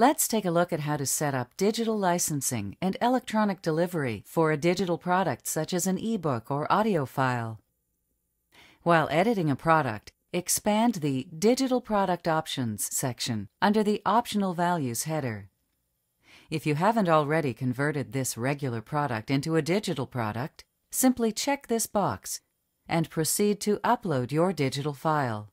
Let's take a look at how to set up digital licensing and electronic delivery for a digital product such as an ebook or audio file. While editing a product, expand the Digital Product Options section under the Optional Values header. If you haven't already converted this regular product into a digital product, simply check this box and proceed to upload your digital file.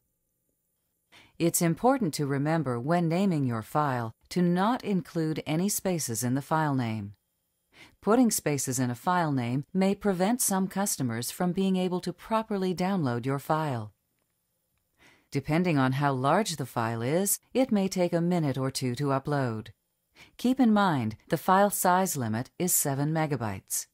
It's important to remember when naming your file to not include any spaces in the file name. Putting spaces in a file name may prevent some customers from being able to properly download your file. Depending on how large the file is, it may take a minute or two to upload. Keep in mind, the file size limit is 7 megabytes.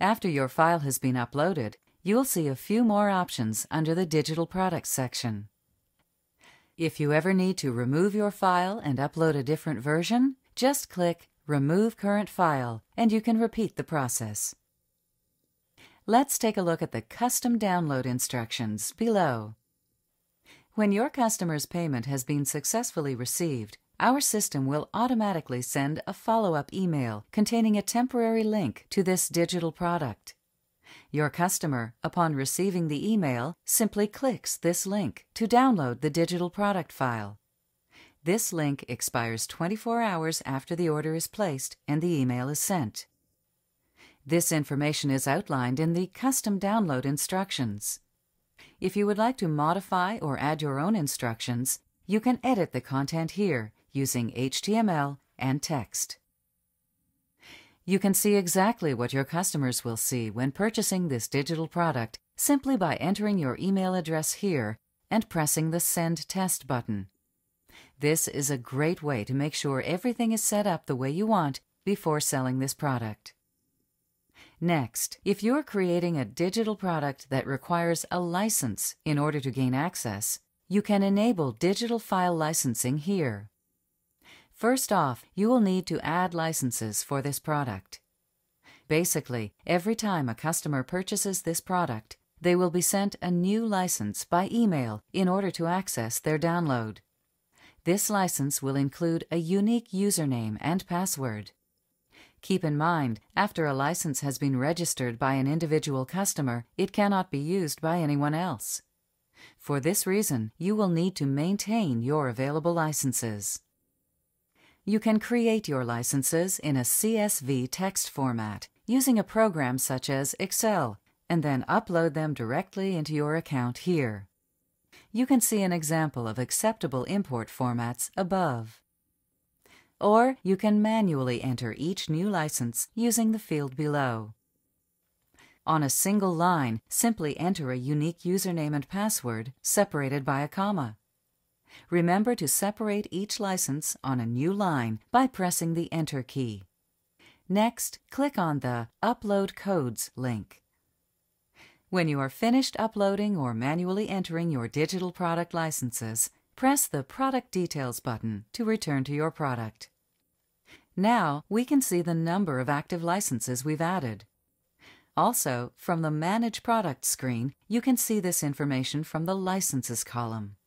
After your file has been uploaded, you'll see a few more options under the Digital Products section. If you ever need to remove your file and upload a different version, just click Remove Current File and you can repeat the process. Let's take a look at the custom download instructions below. When your customer's payment has been successfully received, our system will automatically send a follow-up email containing a temporary link to this digital product. Your customer, upon receiving the email, simply clicks this link to download the digital product file. This link expires 24 hours after the order is placed and the email is sent. This information is outlined in the Custom Download instructions. If you would like to modify or add your own instructions, you can edit the content here using HTML and text. You can see exactly what your customers will see when purchasing this digital product simply by entering your email address here and pressing the Send Test button. This is a great way to make sure everything is set up the way you want before selling this product. Next, if you're creating a digital product that requires a license in order to gain access, you can enable digital file licensing here. First off, you will need to add licenses for this product. Basically, every time a customer purchases this product, they will be sent a new license by email in order to access their download. This license will include a unique username and password. Keep in mind, after a license has been registered by an individual customer, it cannot be used by anyone else. For this reason, you will need to maintain your available licenses. You can create your licenses in a CSV text format using a program such as Excel, and then upload them directly into your account here. You can see an example of acceptable import formats above. Or you can manually enter each new license using the field below. On a single line, simply enter a unique username and password separated by a comma. Remember to separate each license on a new line by pressing the Enter key. Next, click on the Upload Codes link. When you are finished uploading or manually entering your digital product licenses, press the Product Details button to return to your product. Now, we can see the number of active licenses we've added. Also, from the Manage Products screen, you can see this information from the Licenses column.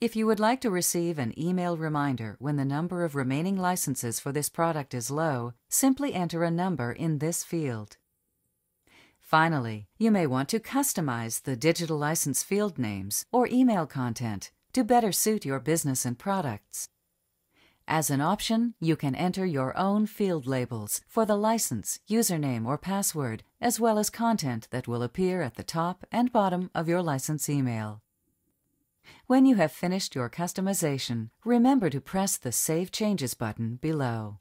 If you would like to receive an email reminder when the number of remaining licenses for this product is low, simply enter a number in this field. Finally, you may want to customize the digital license field names or email content to better suit your business and products. As an option, you can enter your own field labels for the license, username, or password, as well as content that will appear at the top and bottom of your license email. When you have finished your customization, remember to press the Save Changes button below.